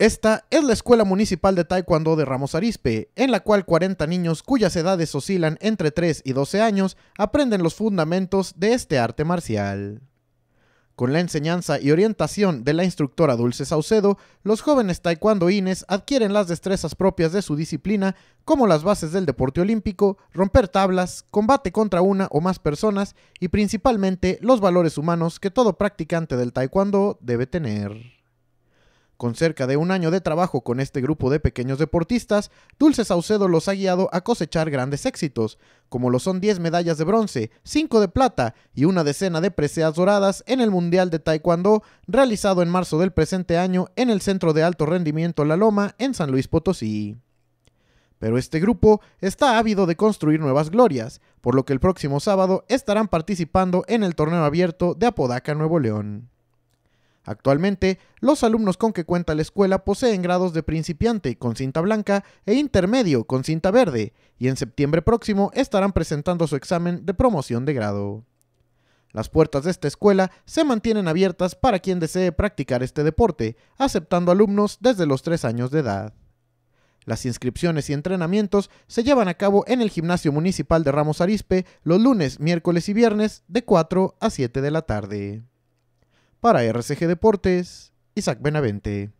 Esta es la Escuela Municipal de Taekwondo de Ramos Arispe, en la cual 40 niños cuyas edades oscilan entre 3 y 12 años aprenden los fundamentos de este arte marcial. Con la enseñanza y orientación de la instructora Dulce Saucedo, los jóvenes taekwondoines adquieren las destrezas propias de su disciplina, como las bases del deporte olímpico, romper tablas, combate contra una o más personas y principalmente los valores humanos que todo practicante del taekwondo debe tener. Con cerca de un año de trabajo con este grupo de pequeños deportistas, Dulce Saucedo los ha guiado a cosechar grandes éxitos, como lo son 10 medallas de bronce, 5 de plata y una decena de preseas doradas en el Mundial de Taekwondo realizado en marzo del presente año en el Centro de Alto Rendimiento La Loma en San Luis Potosí. Pero este grupo está ávido de construir nuevas glorias, por lo que el próximo sábado estarán participando en el torneo abierto de Apodaca Nuevo León. Actualmente, los alumnos con que cuenta la escuela poseen grados de principiante con cinta blanca e intermedio con cinta verde, y en septiembre próximo estarán presentando su examen de promoción de grado. Las puertas de esta escuela se mantienen abiertas para quien desee practicar este deporte, aceptando alumnos desde los 3 años de edad. Las inscripciones y entrenamientos se llevan a cabo en el Gimnasio Municipal de Ramos Arispe los lunes, miércoles y viernes de 4 a 7 de la tarde. Para RCG Deportes, Isaac Benavente.